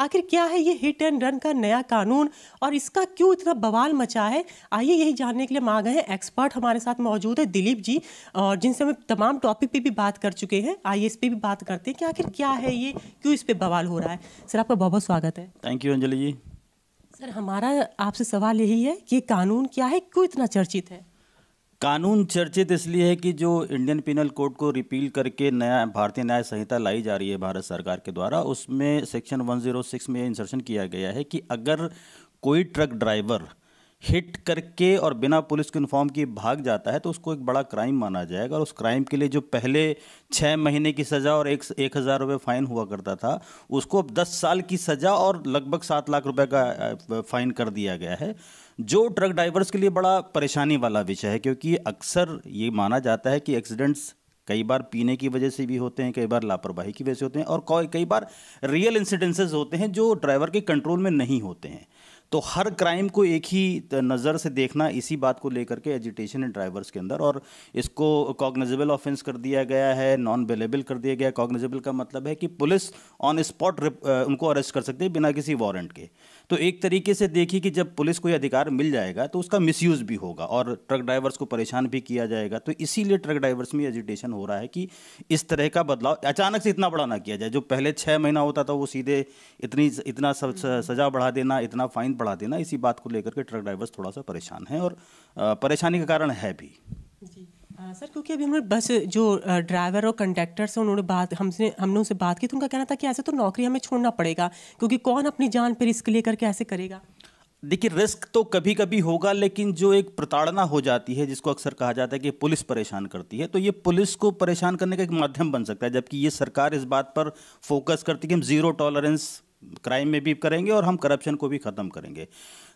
आखिर क्या है ये हिट एंड रन का नया कानून और इसका क्यों इतना बवाल मचा है आइए यही जानने के लिए हम आ गए हैं एक्सपर्ट हमारे साथ मौजूद है दिलीप जी और जिनसे हम तमाम टॉपिक पे भी बात कर चुके हैं आइए इस पर भी बात करते हैं कि आखिर क्या है ये क्यों इस पर बवाल हो रहा है सर आपका बहुत बहुत स्वागत है thank you Anjali ji sir हमारा आपसे सवाल यही है कि कानून क्या है क्यों इतना चर्चित है कानून चर्चित इसलिए है कि जो इंडियन पिनल कोड को रिपील करके नया भारतीय न्याय संहिता लाई जा रही है भारत सरकार के द्वारा उसमें सेक्शन 106 में इंसर्शन किया गया है कि अगर कोई ट्रक ड्राइवर हिट करके और बिना पुलिस को इन्फॉर्म किए भाग जाता है तो उसको एक बड़ा क्राइम माना जाएगा और उस क्राइम के लिए जो पहले छः महीने की सज़ा और एक एक हज़ार रुपये फ़ाइन हुआ करता था उसको अब दस साल की सज़ा और लगभग सात लाख रुपए का फ़ाइन कर दिया गया है जो ट्रक ड्राइवर्स के लिए बड़ा परेशानी वाला विषय है क्योंकि अक्सर ये माना जाता है कि एक्सीडेंट्स कई बार पीने की वजह से भी होते हैं कई बार लापरवाही की वजह से होते हैं और कई बार रियल इंसिडेंसेस होते हैं जो ड्राइवर के कंट्रोल में नहीं होते हैं तो हर क्राइम को एक ही नज़र से देखना इसी बात को लेकर के एजिटेशन है ड्राइवर्स के अंदर और इसको कॉग्निजेबल ऑफेंस कर दिया गया है नॉन अवेलेबल कर दिया गया कॉग्निजेबल का मतलब है कि पुलिस ऑन स्पॉट उनको अरेस्ट कर सकती है बिना किसी वारंट के तो एक तरीके से देखिए कि जब पुलिस को यह अधिकार मिल जाएगा तो उसका मिसयूज़ भी होगा और ट्रक ड्राइवर्स को परेशान भी किया जाएगा तो इसीलिए ट्रक ड्राइवर्स में एजिटेशन हो रहा है कि इस तरह का बदलाव अचानक से इतना बड़ा ना किया जाए जो पहले छः महीना होता था वो सीधे इतनी इतना सजा बढ़ा देना इतना फाइन बढ़ा देना इसी बात को लेकर के ट्रक ड्राइवर्स थोड़ा सा परेशान हैं और परेशानी का कारण है भी जी आ, सर क्योंकि अभी हमने बस जो ड्राइवर और कंडक्टर से उन्होंने बात हमसे हमने उनसे बात की तो उनका कहना था कि ऐसे तो नौकरी हमें छोड़ना पड़ेगा क्योंकि कौन अपनी जान पर रिस्क लेकर के ऐसे करेगा देखिए रिस्क तो कभी कभी होगा लेकिन जो एक प्रताड़ना हो जाती है जिसको अक्सर कहा जाता है कि पुलिस परेशान करती है तो ये पुलिस को परेशान करने का एक माध्यम बन सकता है जबकि ये सरकार इस बात पर फोकस करती है कि हम जीरो टॉलरेंस क्राइम में भी करेंगे और हम करप्शन को भी ख़त्म करेंगे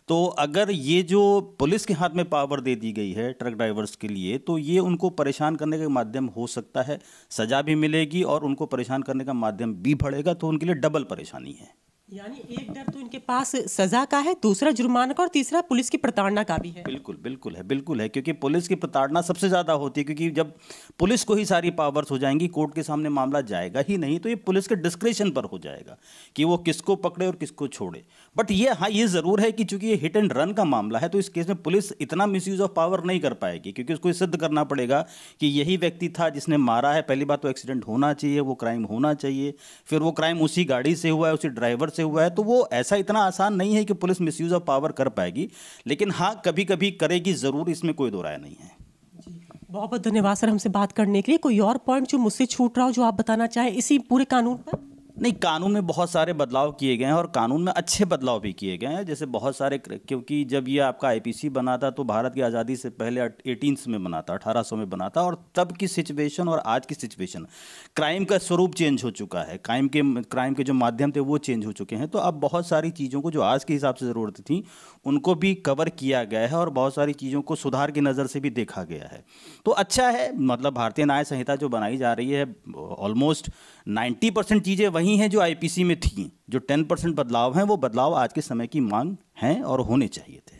तो अगर ये जो पुलिस के हाथ में पावर दे दी गई है ट्रक ड्राइवर्स के लिए तो ये उनको परेशान करने का माध्यम हो सकता है सज़ा भी मिलेगी और उनको परेशान करने का माध्यम भी बढ़ेगा तो उनके लिए डबल परेशानी है यानी एक डर तो इनके पास सजा का है दूसरा जुर्माना का और तीसरा पुलिस की प्रताड़ना का भी है बिल्कुल बिल्कुल है बिल्कुल है क्योंकि पुलिस की प्रताड़ना सबसे ज़्यादा होती है क्योंकि जब पुलिस को ही सारी पावर्स हो जाएंगी कोर्ट के सामने मामला जाएगा ही नहीं तो ये पुलिस के डिस्क्रिप्शन पर हो जाएगा कि वो किसको पकड़े और किसको छोड़े बट ये हाँ ये ज़रूर है कि चूंकि ये हिट एंड रन का मामला है तो इस केस में पुलिस इतना मिस ऑफ पावर नहीं कर पाएगी क्योंकि उसको सिद्ध करना पड़ेगा कि यही व्यक्ति था जिसने मारा है पहली बात तो एक्सीडेंट होना चाहिए वो क्राइम होना चाहिए फिर वो क्राइम उसी गाड़ी से हुआ है उसी ड्राइवर से से हुआ है तो वो ऐसा इतना आसान नहीं है कि police misuse of power कर पाएगी लेकिन हाँ कभी कभी करेगी ज़रूर इसमें कोई दो राय नहीं है बहुत बहुत धन्यवाद सर हमसे बात करने के लिए कोई और पॉइंट जो मुझसे छूट रहा हो जो आप बताना चाहें इसी पूरे कानून पर नहीं कानून में बहुत सारे बदलाव किए गए हैं और कानून में अच्छे बदलाव भी किए गए हैं जैसे बहुत सारे क्योंकि जब ये आपका आईपीसी बना था तो भारत की आज़ादी से पहले एटीन में बना था अठारह में बना था और तब की सिचुएशन और आज की सिचुएशन क्राइम का स्वरूप चेंज हो चुका है क्राइम के क्राइम के जो माध्यम थे वो चेंज हो चुके हैं तो अब बहुत सारी चीज़ों को जो आज के हिसाब से ज़रूरत थी उनको भी कवर किया गया है और बहुत सारी चीज़ों को सुधार की नज़र से भी देखा गया है तो अच्छा है मतलब भारतीय न्याय संहिता जो बनाई जा रही है ऑलमोस्ट नाइन्टी चीज़ें वही वही हैं जो आईपीसी में थी जो 10 परसेंट बदलाव हैं वो बदलाव आज के समय की मांग हैं और होने चाहिए थे